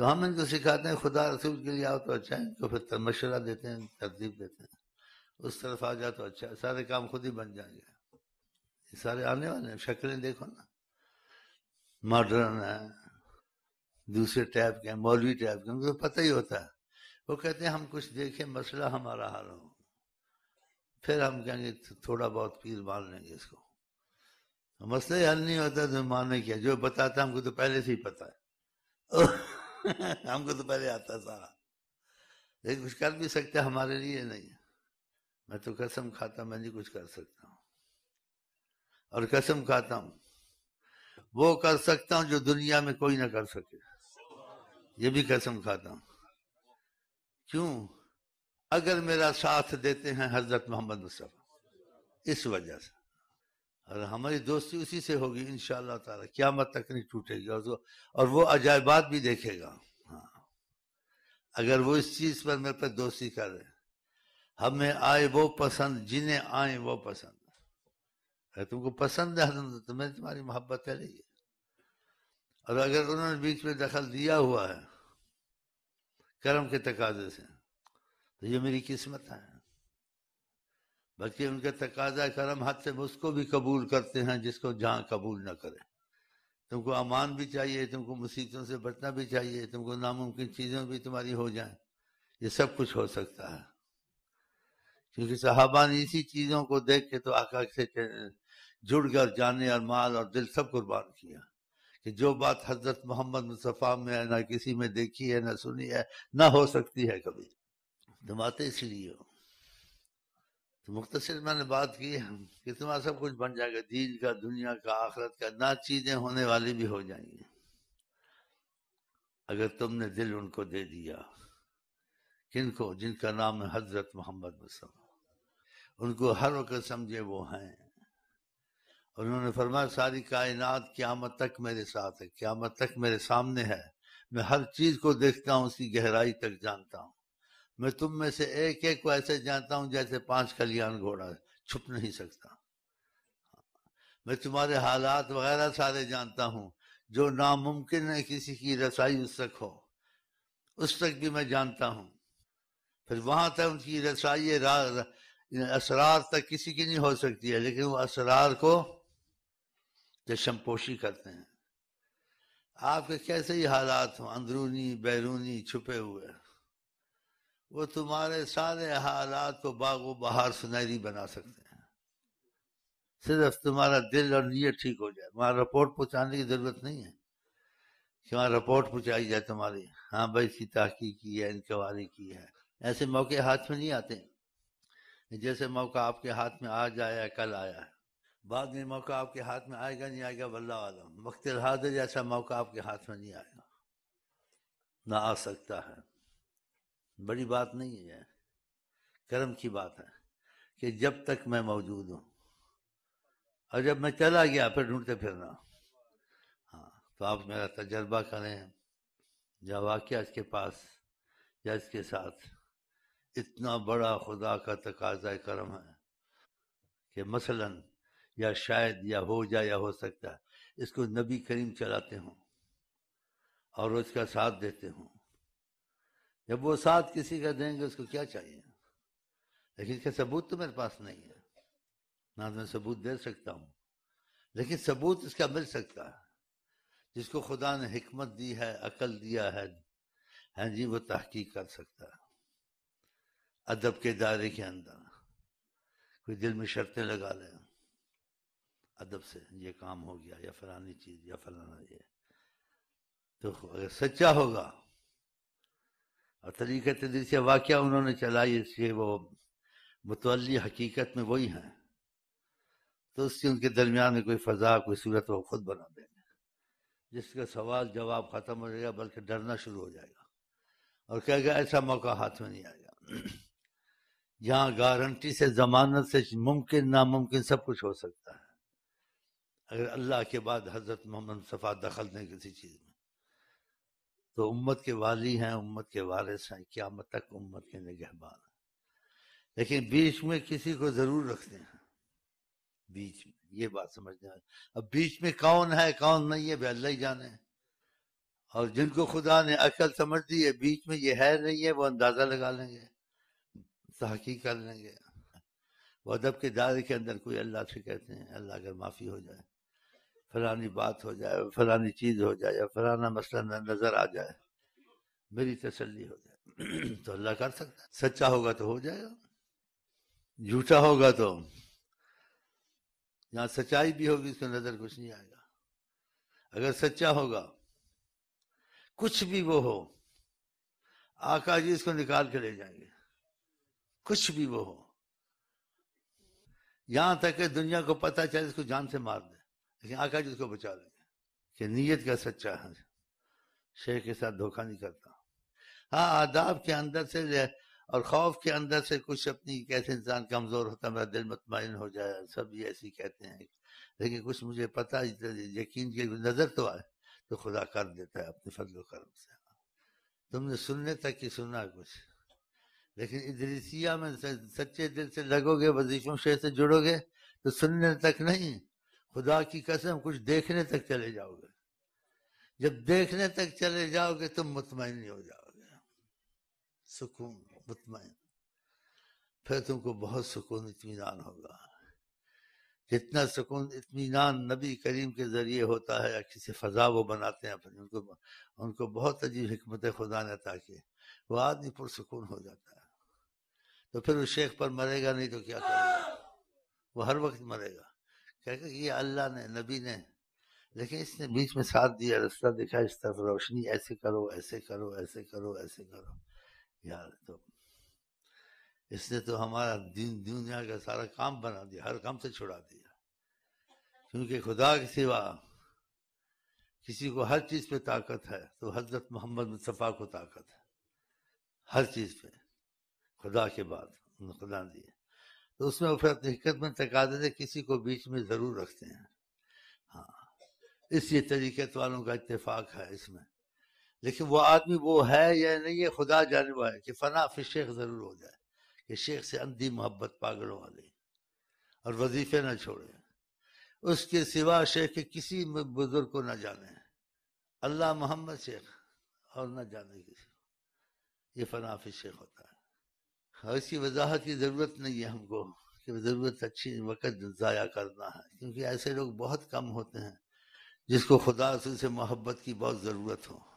तो हम इनको सिखाते हैं खुदा रसूल के लिए आओ तो अच्छा है तो फिर मशवरा देते हैं तरतीब देते हैं उस तरफ आ जाओ तो अच्छा है सारे काम खुद ही बन जाएंगे ये सारे आने वाले हैं शक्लें देखो ना मॉडर्न है दूसरे टाइप के मौलवी टाइप के उनको तो पता ही होता है वो कहते हैं हम कुछ देखें मसला हमारा हाल हो फिर हम कहेंगे तो थोड़ा बहुत पीर मान लेंगे इसको मसला हल नहीं होता तो माने क्या जो बताता हमको तो पहले से ही पता है हमको तो पहले आता सारा लेकिन कुछ कर भी सकते हमारे लिए नहीं मैं तो कसम खाता मैं नहीं कुछ कर सकता हूं और कसम खाता हूं वो कर सकता हूं जो दुनिया में कोई ना कर सके ये भी कसम खाता हूं क्यों अगर मेरा साथ देते हैं हजरत मोहम्मद मुस्तफ़ा इस वजह से और हमारी दोस्ती उसी से होगी इन ताला क्या मत तक नहीं टूटेगी और और वो अजायबात भी देखेगा हाँ अगर वो इस चीज़ पर मेरे पर दोस्ती कर रहे हमें आए वो पसंद जिन्हें आए वो पसंद अगर तुमको पसंद है तो मैं तुम्हारी मोहब्बत है रही और अगर उन्होंने बीच में दखल दिया हुआ है कर्म के तकाजे से तो ये मेरी किस्मत है बल्कि उनके तकाजा करम हद से उसको भी कबूल करते हैं जिसको जहाँ कबूल न करें तुमको अमान भी चाहिए तुमको मुसीबतों से बचना भी चाहिए तुमको नामुमकिन चीज़ें भी तुम्हारी हो जाए ये सब कुछ हो सकता है क्योंकि साहबा ने इसी चीज़ों को देख के तो आका से जुड़ कर जाने और माल और दिल सब कुर्बान किया कि जो बात हजरत मोहम्मद मुस्तफ़ा में है ना किसी में देखी है ना सुनी है ना हो सकती है कभी तुम तो आते इसलिए हो तो मुख्तर मैंने बात की कि तुम्हारा सब कुछ बन जाएगा दीन का दुनिया का आखरत का ना चीजें होने वाली भी हो जाएंगी अगर तुमने दिल उनको दे दिया किनको जिनका नाम है हजरत मोहम्मद वसम उनको हर वक्त समझे वो हैं और उन्होंने फरमाया सारी कायनात क्यामत तक मेरे साथ है क्यामत तक मेरे सामने है मैं हर चीज को देखता हूँ उसकी गहराई तक जानता हूँ मैं तुम में से एक एक को ऐसे जानता हूं जैसे पांच कल्याण घोड़ा छुप नहीं सकता मैं तुम्हारे हालात वगैरह सारे जानता हूं जो नामुमकिन है किसी की रसाई उस तक हो उस तक भी मैं जानता हूं फिर वहां तक उनकी रसाई असरार तक किसी की नहीं हो सकती है लेकिन वो असरार को जशमपोशी करते हैं आपके कैसे ही हालात हों अंदरूनी बैरूनी छुपे हुए वो तुम्हारे सारे हालात को बागो बहार सुनहरी बना सकते हैं सिर्फ तुम्हारा दिल और नीयत ठीक हो जाए वहां रिपोर्ट पहुंचाने की जरूरत नहीं है कि वहां रिपोर्ट पहुंचाई जाए तुम्हारी हाँ भाई इसकी तहकी की है इंक्वायरी की है ऐसे मौके हाथ में नहीं आते जैसे मौका आपके हाथ में आज आया कल आया बाद में मौका आपके हाथ में आएगा नहीं आएगा वल्ला आलम वक्त हाजिर जैसा मौका आपके हाथ में नहीं आएगा ना आ सकता है बड़ी बात नहीं है यह कर्म की बात है कि जब तक मैं मौजूद हूं और जब मैं चला गया फिर ढूंढते फिरना हाँ तो आप मेरा तजर्बा करें या वाक्य इसके पास या इसके साथ इतना बड़ा खुदा का तकाजा करम है कि मसलन या शायद या हो जाए या हो सकता है इसको नबी करीम चलाते हों और उसका साथ देते हों जब वो साथ किसी का देंगे उसको क्या चाहिए लेकिन इसका सबूत तो मेरे पास नहीं है ना तो मैं सबूत दे सकता हूँ लेकिन सबूत इसका मिल सकता है जिसको खुदा ने हिकमत दी है अकल दिया है हाँ जी वो तहकीक कर सकता है अदब के दायरे के अंदर कोई दिल में शर्तें लगा लें अदब से ये काम हो गया या फलानी चीज़ या फलाना ये तो अगर सच्चा होगा और तरीके दिसिया वाक़ उन्होंने चलाई इसलिए वो मुतवली हकीकत में वही हैं तो उसकी उनके दरमियान में कोई फ़जा कोई सूरत वो खुद बना देंगे जिसका सवाल जवाब ख़त्म हो जाएगा बल्कि डरना शुरू हो जाएगा और कहेगा ऐसा मौका हाथ में नहीं आएगा जहाँ गारंटी से ज़मानत से मुमकिन नामुमकिन सब कुछ हो सकता है अगर अल्लाह के बाद हज़रत मोहम्मद सफ़ा दखल दें किसी चीज़ में तो उम्मत के वाली हैं उम्मत के वारिस हैं क्या तक उम्मत के निगहबान लेकिन बीच में किसी को जरूर रखते हैं बीच में ये बात समझने अब बीच में कौन है कौन नहीं है अल्लाह ही जाने और जिनको खुदा ने अकल समझ दी है बीच में ये है नहीं है वो अंदाजा लगा लेंगे तहकी कर लेंगे वो अदब के दायरे के अंदर कोई अल्लाह से कहते हैं अल्लाह अगर माफ़ी हो जाए फलानी बात हो जाए फलानी चीज़ हो जाए या फलाना मसला नज़र आ जाए मेरी तसल्ली हो जाए तो अल्लाह कर सकता है सच्चा होगा तो हो जाएगा झूठा होगा तो यहां सच्चाई भी होगी उसको नज़र कुछ नहीं आएगा अगर सच्चा होगा कुछ भी वो हो आका जी इसको निकाल के ले जाएंगे कुछ भी वो हो यहां तक कि दुनिया को पता चले इसको जान से मार दे लेकिन आका जी उसको बचा लेंगे कि नीयत का सच्चा है शेर के साथ धोखा नहीं करता हाँ आदाब के अंदर से और खौफ के अंदर से कुछ अपनी कैसे इंसान कमजोर होता मेरा दिल मतमिन हो जाए सब ये ऐसी कहते हैं लेकिन कुछ मुझे पता यकीन की नजर तो आए तो खुदा कर देता है अपने फजल करम से तुमने सुनने तक ही सुना कुछ लेकिन इधरिसिया में सच्चे दिल से लगोगे वजीफों शेर से जुड़ोगे तो सुनने तक नहीं खुदा की कसम कुछ देखने तक चले जाओगे जब देखने तक चले जाओगे तो मुतमिन नहीं हो जाओगे सुकून मुतमिन फिर तुमको बहुत सुकून इतमान होगा जितना सुकून इतमान नबी करीम के ज़रिए होता है या किसी फ़जा वो बनाते हैं अपने उनको उनको बहुत अजीब हमत खुदा ने अता की वो आदमी पुरसकून हो जाता है तो फिर उस शेख पर मरेगा नहीं तो क्या करेगा वो हर वक्त मरेगा क्या ये अल्लाह ने नबी ने लेकिन इसने बीच में साथ दिया रास्ता दिखा इस तरफ रोशनी ऐसे करो ऐसे करो ऐसे करो ऐसे करो यार तो इसने तो हमारा दिन दुनिया का सारा काम बना दिया हर काम से छुड़ा दिया क्योंकि खुदा के सिवा किसी को हर चीज़ पे ताकत है तो हजरत मोहम्मद मुस्तफ़ा को ताकत है हर चीज़ पे खुदा के बाद खुदा दिए तो उसमें अपनी हिकत में तकादे किसी को बीच में ज़रूर रखते हैं हाँ इसी ये तरीक़त वालों का इतफाक़ है इसमें लेकिन वो आदमी वो है या नहीं है खुदा जानब है कि फ़ना फिर शेख ज़रूर हो जाए कि शेख से अंधी मोहब्बत पागलों वाली और वजीफ़े ना छोड़े उसके सिवा शेख के किसी बुजुर्ग को ना जाने अल्लाह मोहम्मद शेख और ना जाने किसी ये फनाफी शेख होता है और हाँ, वजाहत की ज़रूरत नहीं है हमको कि ज़रूरत अच्छी वक़्त ज़ाया करना है क्योंकि ऐसे लोग बहुत कम होते हैं जिसको खुदा से मोहब्बत की बहुत ज़रूरत हो